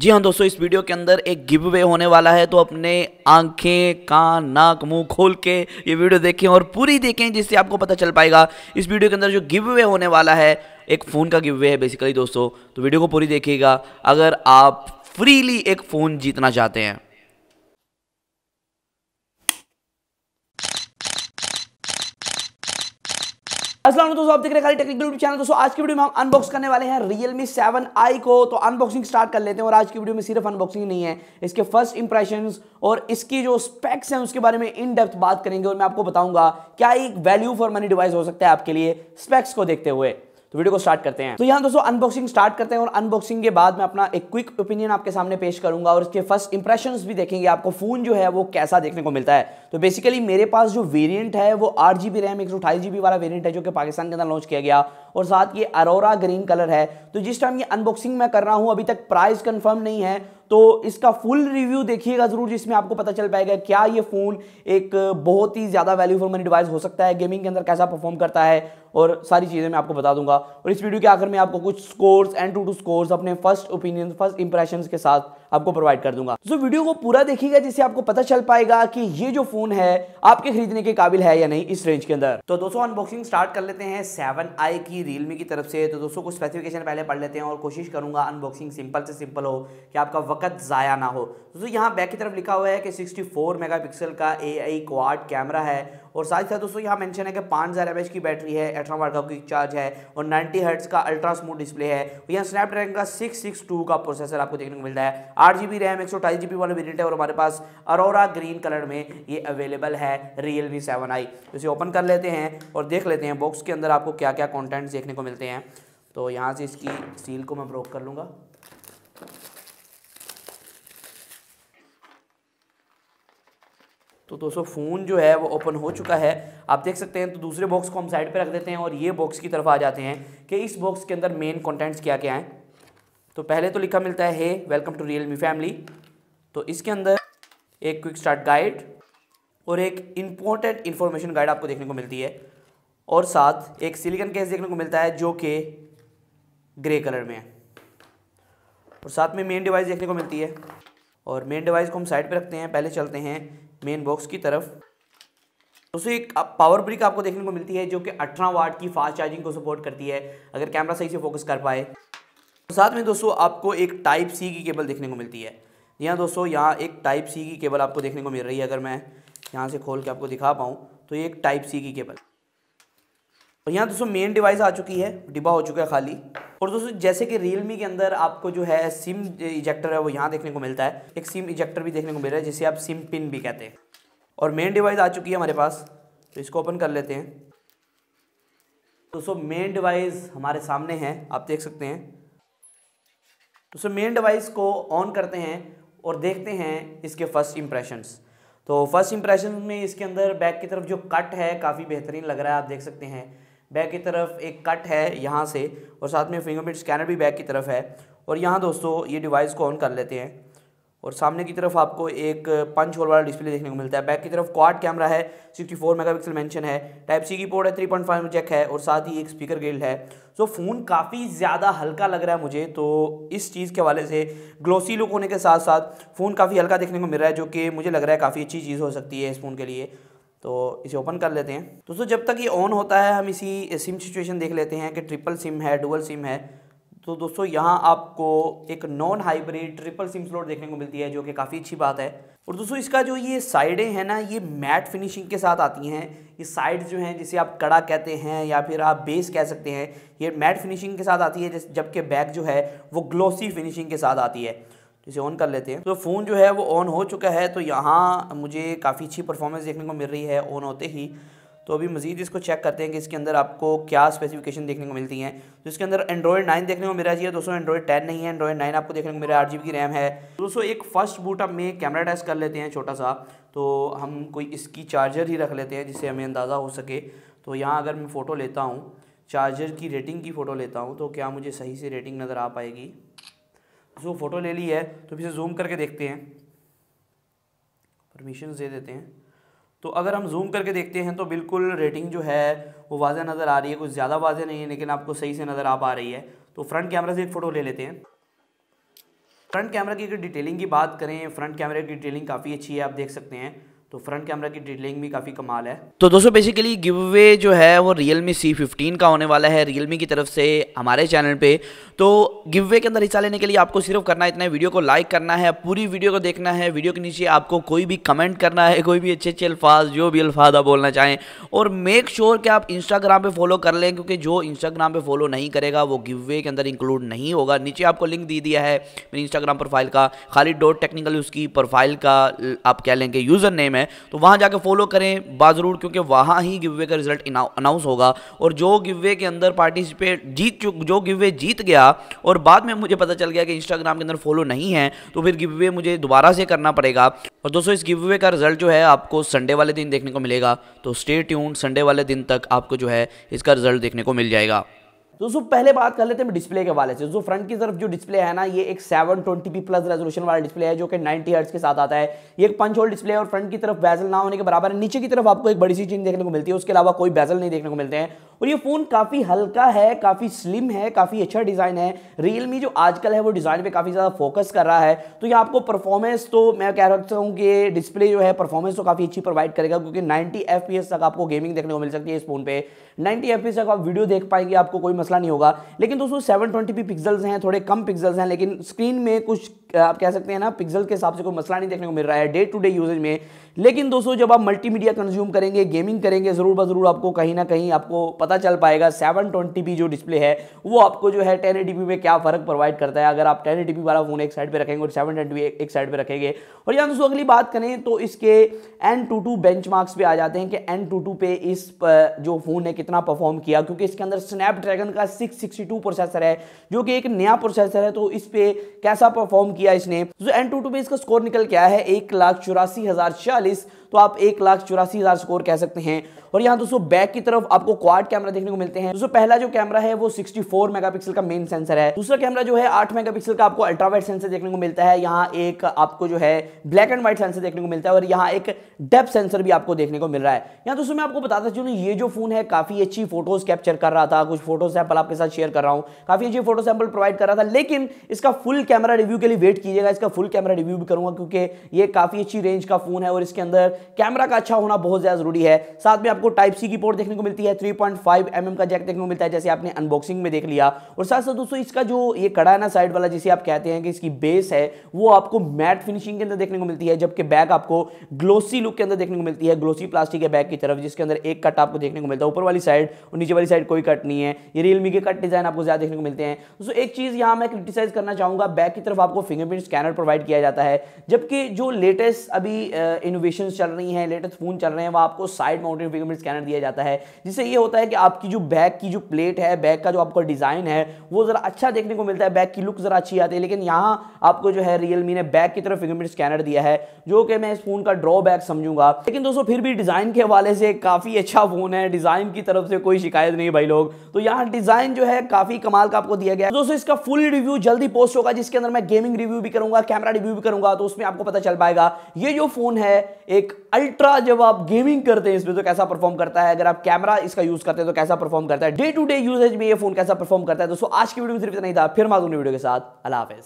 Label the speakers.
Speaker 1: जी हाँ दोस्तों इस वीडियो के अंदर एक गिव अवे होने वाला है तो अपने आंखें कान नाक मुंह खोल के ये वीडियो देखें और पूरी देखें जिससे आपको पता चल पाएगा इस वीडियो के अंदर जो गिव अवे होने वाला है एक फ़ोन का गिव अवे है बेसिकली दोस्तों तो वीडियो को पूरी देखिएगा अगर आप फ्रीली एक फ़ोन जीतना चाहते हैं असला दोस्तों आप देख रहे हैं खाली टेक्निकल यूट्यूब चैनल दोस्तों आज की वीडियो में हम अनबॉक्स करने वाले हैं रियलमी सेवन आई को तो अनबॉक्सिंग स्टार्ट कर लेते हैं और आज की वीडियो में सिर्फ अनबॉक्सिंग नहीं है इसके फर्स्ट इंप्रेशन और इसकी जो स्पेक्स हैं उसके बारे में इन डेप्थ बात करेंगे और मैं आपको बताऊंगा क्या एक वैल्यू फॉर मनी डिवाइस हो सकता है आपके लिए स्पेक्स को देखते हुए तो वीडियो को स्टार्ट करते हैं तो यहाँ दोस्तों अनबॉक्सिंग स्टार्ट करते हैं और अनबॉक्सिंग के बाद मैं अपना एक क्विक ओपिनियन आपके सामने पेश करूंगा और इसके फर्स्ट इंप्रेशन भी देखेंगे आपको फोन जो है वो कैसा देखने को मिलता है तो बेसिकली मेरे पास जो वेरिएंट है वो आठ जी बी रैम एक सौ अठाईस जी बी वाला वेरिएंट है जो कि पाकिस्तान के अंदर लॉन्च किया गया और साथ ये अरोरा ग्रीन कलर है तो जिस टाइम ये अनबॉक्सिंग मैं कर रहा हूँ अभी तक प्राइस कन्फर्म नहीं है तो इसका फुल रिव्यू देखिएगा ज़रूर जिसमें आपको पता चल पाएगा क्या ये फ़ोन एक बहुत ही ज़्यादा वैल्यू फॉर मनी डिवाइस हो सकता है गेमिंग के अंदर कैसा परफॉर्म करता है और सारी चीज़ें मैं आपको बता दूंगा और इस वीडियो के आखिर में आपको कुछ scores and two two scores अपने फर्स्ट ओपिनियन फर्स्ट इंप्रेशन के साथ आपको प्रोवाइड कर दूंगा तो वीडियो को पूरा देखिएगा जिससे आपको पता चल पाएगा कि ये जो फोन है आपके खरीदने के काबिल है या नहीं इस रेंज के अंदर तो दोस्तों अनबॉक्सिंग स्टार्ट कर लेते हैं सेवन आई की रियलमी की तरफ से तो दोस्तों कुछ स्पेसिफिकेशन पहले पढ़ लेते हैं और कोशिश करूंगा अनबॉक्सिंग सिंपल से सिंपल हो कि आपका वक्त ज़ाया ना हो दोस्तों यहाँ बैक की तरफ लिखा हुआ है कि सिक्सटी फोर का ए आई क्वाड कैमरा है और साथ ही साथ दोस्तों यहाँ मेंशन है कि पाँच हज़ार एम की बैटरी है अठारह वाट का क्विक चार्ज है और नाइन्टी हर्ट्स का अल्ट्रा स्मूथ डिस्प्ले है और यहाँ स्नैपड्रैगन का सिक्स सिक्स टू का प्रोसेसर आपको देखने को मिलता है आठ जी बी रैम एक सौ अट्ठाईस जी बी वाला वेरियंट है और हमारे पास अरोरा ग्रीन कलर में ये अवेलेबल है रियल सेवन आई इसे ओपन कर लेते हैं और देख लेते हैं बॉक्स के अंदर आपको क्या क्या कॉन्टेंट्स देखने को मिलते हैं तो यहाँ से इसकी सील को मैं ब्रोक कर लूँगा तो दोस्तों फ़ोन जो है वो ओपन हो चुका है आप देख सकते हैं तो दूसरे बॉक्स को हम साइड पर रख देते हैं और ये बॉक्स की तरफ आ जाते हैं कि इस बॉक्स के अंदर मेन कॉन्टेंट्स क्या क्या हैं तो पहले तो लिखा मिलता है hey welcome to Realme family तो इसके अंदर एक क्विक स्टार्ट गाइड और एक इम्पोर्टेंट इन्फॉर्मेशन गाइड आपको देखने को मिलती है और साथ एक सिलिकन केस देखने को मिलता है जो कि ग्रे कलर में है और साथ में मेन डिवाइस देखने को मिलती है और मेन डिवाइस को हम साइड पे रखते हैं पहले चलते हैं मेन बॉक्स की तरफ दोस्तों एक पावर ब्रिक आपको देखने को मिलती है जो कि 18 वाट की फास्ट चार्जिंग को सपोर्ट करती है अगर कैमरा सही से फोकस कर पाए तो साथ में दोस्तों आपको एक टाइप सी की केबल देखने को मिलती है यहाँ दोस्तों यहाँ एक टाइप सी की केबल आपको देखने को मिल रही है अगर मैं यहाँ से खोल के आपको दिखा पाऊँ तो ये एक टाइप सी की केबल और यहाँ दोस्तों मेन डिवाइस आ चुकी है डिब्बा हो चुका है खाली और दोस्तों जैसे कि Realme के अंदर आपको जो है सिम इजेक्टर है वो यहाँ देखने को मिलता है एक सिम इजेक्टर भी देखने को मिल रहा है जिसे आप सिम पिन भी कहते हैं और मेन डिवाइस आ चुकी है हमारे पास तो इसको ओपन कर लेते हैं दोस्तों मेन डिवाइस हमारे सामने है आप देख सकते हैं दोस्तों मेन डिवाइस को ऑन करते हैं और देखते हैं इसके फर्स्ट इम्प्रेशंस तो फर्स्ट इम्प्रेशन में इसके अंदर बैक की तरफ जो कट है काफ़ी बेहतरीन लग रहा है आप देख सकते हैं बैक की तरफ एक कट है यहाँ से और साथ में फिंगरप्रिंट स्कैनर भी बैक की तरफ है और यहाँ दोस्तों ये डिवाइस को ऑन कर लेते हैं और सामने की तरफ आपको एक पंच होल वाला डिस्प्ले देखने को मिलता है बैक की तरफ क्वाड कैमरा है 64 मेगापिक्सल मैंशन है टाइप सी की पोर्ट है 3.5 जैक है और साथ ही एक स्पीकर ग्रिल है सो तो फ़ोन काफ़ी ज़्यादा हल्का लग रहा है मुझे तो इस चीज़ के हवाले से ग्लोसी लुक होने के साथ साथ फ़ोन काफ़ी हल्का देखने को मिल रहा है जो कि मुझे लग रहा है काफ़ी अच्छी चीज़ हो सकती है इस फ़ोन के लिए तो इसे ओपन कर लेते हैं दोस्तों जब तक ये ऑन होता है हम इसी सिम सिचुएशन देख लेते हैं कि ट्रिपल सिम है डुअल सिम है तो दोस्तों यहाँ आपको एक non hybrid triple SIM slot देखने को मिलती है जो कि काफ़ी अच्छी बात है और दोस्तों इसका जो ये साइडें हैं ना ये मैट फिनिशिंग के साथ आती हैं ये साइड जो हैं जिसे आप कड़ा कहते हैं या फिर आप बेस कह सकते हैं ये मैट फिनिशिंग के साथ आती है जबकि बैक जो है वो ग्लोसी फिनिशिंग के साथ आती है इसे ऑन कर लेते हैं तो फ़ोन जो है वो ऑन हो चुका है तो यहाँ मुझे काफ़ी अच्छी परफॉर्मेंस देखने को मिल रही है ऑन होते ही तो अभी मज़ीद इसको चेक करते हैं कि इसके अंदर आपको क्या स्पेसिफिकेशन देखने को मिलती हैं तो इसके अंदर एंड्रॉयड नाइन देखने को मिला चाहिए दोस्तों एंड्रॉयड टेन नहीं है एंड्रॉयड नाइन आपको देखने को मिला आठ की रैम है तो दोस्तों एक फर्स्ट बूट अप में कैमरा टेस्ट कर लेते हैं छोटा सा तो हम कोई इसकी चार्जर ही रख लेते हैं जिससे हमें अंदाज़ा हो सके तो यहाँ अगर मैं फ़ोटो लेता हूँ चार्जर की रेटिंग की फ़ोटो लेता हूँ तो क्या मुझे सही से रेटिंग नज़र आ पाएगी जो फ़ोटो ले ली है तो इसे जूम करके देखते हैं परमिशन दे देते हैं तो अगर हम जूम करके देखते हैं तो बिल्कुल रेटिंग जो है वो वाजह नज़र आ रही है कुछ ज़्यादा वाजह नहीं है लेकिन आपको सही से नज़र आ पा रही है तो फ्रंट कैमरा से एक फ़ोटो ले लेते हैं फ्रंट कैमरा की अगर डिटेलिंग की बात करें फ्रंट कैमरे की डिटेलिंग काफ़ी अच्छी है आप देख सकते हैं तो फ्रंट कैमरा की डिटेलिंग भी काफ़ी कमाल है तो दोस्तों बेसिकली गिव अवे जो है वो रियल मी सी फिफ्टीन का होने वाला है रियल मी की तरफ से हमारे चैनल पे तो गिव अवे के अंदर हिस्सा लेने के लिए आपको सिर्फ करना है इतना है वीडियो को लाइक करना है पूरी वीडियो को देखना है वीडियो के नीचे आपको कोई भी कमेंट करना है कोई भी अच्छे अच्छे अल्फाज जो भी अल्फाज आप बोलना चाहें और मेक श्योर sure कि आप इंस्टाग्राम पर फॉलो कर लें क्योंकि जो इंस्टाग्राम पर फॉलो नहीं करेगा वो गिव अवे के अंदर इंक्लूड नहीं होगा नीचे आपको लिंक दे दिया है मेरी इंस्टाग्राम प्रोफाइल का खाली डॉट टेक्निकल उसकी प्रोफाइल का आप कह लेंगे यूज़र नेम है तो वहाँ जाकर फॉलो करें बा ज़रूर क्योंकि वहाँ ही गिवे का रिजल्ट अनाउंस होगा और जो गिवे के अंदर पार्टिसिपेट जीत चुक जो गिवे जीत गया और बाद में मुझे पता चल गया कि इंस्टाग्राम के अंदर फॉलो नहीं है तो फिर गिवे मुझे दोबारा से करना पड़ेगा और दोस्तों इस गिवे का रिजल्ट जो है आपको संडे वाले दिन देखने को मिलेगा तो स्टे ट्यून संडे वाले दिन तक आपको जो है इसका रिजल्ट देखने को मिल जाएगा दोस्तों पहले बात कर लेते हैं डिस्प्ले के वाले से जो तो फ्रंट की तरफ जो डिस्प्ले है ना ये एक seven twenty P plus resolution वाला डिस्प्ले है जो कि 90 हर्ट्स के साथ आता है ये एक पंच होल डिस्प्ले है और फ्रंट की तरफ बेजल ना होने के बराबर है नीचे की तरफ आपको एक बड़ी सी चीज देखने को मिलती है उसके अलावा कोई बेजल नहीं देखने को मिलते हैं और ये फ़ोन काफ़ी हल्का है काफ़ी स्लिम है काफ़ी अच्छा डिज़ाइन है रियलमी जो आजकल है वो डिज़ाइन पे काफ़ी ज़्यादा फोकस कर रहा है तो ये आपको परफॉर्मेंस तो मैं कह सकता हूँ कि डिस्प्ले जो है परफॉर्मेंस तो काफ़ी अच्छी प्रोवाइड करेगा क्योंकि नाइन्टी एफ तक आपको गेमिंग देखने को मिल सकती है इस फोन पर नाइन्टी एफ तक आप वीडियो देख पाएंगे आपको कोई मसला नहीं होगा लेकिन दोस्तों सेवन ट्वेंटी पिक्सल्स हैं थोड़े कम पिक्सल्स हैं लेकिन स्क्रीन में कुछ आप कह सकते हैं ना पिक्सल के हिसाब से कोई मसला नहीं देखने को मिल रहा है डे टू डे यूजेज में लेकिन दोस्तों जब आप मल्टीमीडिया कंज्यूम करेंगे गेमिंग करेंगे ज़रूर ब ज़रूर आपको कहीं ना कहीं आपको पता चल पाएगा सेवन ट्वेंटी जो डिस्प्ले है वो आपको जो है टेन में क्या फ़र्क प्रोवाइड करता है अगर आप टेन वाला फ़ोन एक साइड पर रखेंगे और सेवन एक साइड पर रखेंगे और यहाँ दोस्तों अगली बात करें तो इसके AnTuTu benchmarks पे आ जाते हैं कि एन टू टू पे इस जो फ़ोन ने कितना परफॉर्म किया क्योंकि इसके अंदर स्नैपड्रैगन का सिक्स सिक्सटी टू प्रोसेसर है जो कि एक नया प्रोसेसर है तो इस पर कैसा परफॉर्म किया इसने जो तो एन टू टू पे इसका स्कोर निकल के है एक लाख चौरासी हजार चालीस तो आप एक लाख चौरासी हज़ार स्कोर कह सकते हैं और यहाँ दोस्तों बैक की तरफ आपको क्वाड कैमरा देखने को मिलते हैं दोस्तों पहला जो कैमरा है वो 64 मेगापिक्सल का मेन सेंसर है दूसरा कैमरा जो है 8 मेगापिक्सल का आपको अल्ट्रावाइट सेंसर देखने को मिलता है यहाँ एक आपको जो है ब्लैक एंड व्हाइट सेंसर देखने को मिलता है और यहाँ एक डेप्थ सेंसर भी आपको देखने को मिल रहा है यहाँ दोस्तों मैं आपको बताता चलू ये जो फोन है काफ़ी अच्छी फोटोज कैप्चर कर रहा था कुछ फोटो सैंपल आपके साथ शेयर कर रहा हूँ काफ़ी अच्छी फोटो सैंपल प्रोवाइड कर रहा था लेकिन इसका फुल कैमरा रिव्यू के लिए वेट कीजिएगा इसका फुल कैमरा रिव्यू भी करूंगा क्योंकि ये काफ़ी अच्छी रेंज का फोन है और इसके अंदर कैमरा का अच्छा होना बहुत ज़्यादा ज़रूरी है साथ में आपको टाइप सी की पोर्ट देखने को मिलती है थ्री पॉइंट mm का जैक देखने को मिलता है जैसे आपने अनबॉक्सिंग में देख लिया और साथ साथ दोस्तों इसका जो ये कड़ा है ना साइड वाला जिसे आप कहते हैं कि इसकी बेस है वो आपको मैट फिनिशिंग के अंदर देखने को मिलती है जबकि बैक आपको ग्लोसी लुक के अंदर देखने को मिलती है ग्लोसी प्लास्टिक है बैक की तरफ जिसके अंदर एक कट आपको देखने को मिलता है ऊपर वाली साइड और नीचे वाली साइड कोई कट नहीं है ये रियलमी के कट डिज़ाइन आपको ज़्यादा देखने को मिलते हैं दोस्तों एक चीज़ यहाँ मैं क्रिटिसाइज करना चाहूंगा बैक की तरफ आपको फिंगरप्रिंट स्कैनर प्रोवाइड किया जाता है जबकि जो लेटेस्ट अभी इनोवेशन चल चल रही हैं लेटेस्ट फ़ोन चल रहे हैं वहाँ आपको साइड माउंटेड फिंगरप्रिंट स्कैनर दिया जाता है जिससे ये होता है कि आपकी जो बैग की जो प्लेट है बैग का जो आपका डिज़ाइन है वो ज़रा अच्छा देखने को मिलता है बैग की लुक ज़रा अच्छी आती है लेकिन यहाँ आपको जो है रियलमी ने बैग की तरफ फिंगरप्रिंट स्कैनर दिया है जो कि मैं इस फ़ोन का ड्रॉबैक समझूंगा लेकिन दोस्तों फिर भी डिज़ाइन के हवाले से काफ़ी अच्छा फ़ोन है डिज़ाइन की तरफ से कोई शिकायत नहीं भाई लोग तो यहाँ डिज़ाइन जो है काफ़ी कमाल का आपको दिया गया दोस्तों इसका फुल रिव्यू जल्दी पोस्ट होगा जिसके अंदर मैं गेमिंग रिव्यू भी करूँगा कैमरा रिव्यू भी करूँगा तो उसमें आपको पता चल पाएगा ये जो फ़ोन है एक अल्ट्रा जब आप गेमिंग करते हैं इसमें तो कैसा परफॉर्म करता है अगर आप कैमरा इसका यूज करते हैं तो कैसा परफॉर्म करता है डे टू डे यूजेज में ये फोन कैसा परफॉर्म करता है दोस्तों आज की वीडियो में सिर्फ इतना ही था फिर मांगूंगी वीडियो के साथ अला हाफिज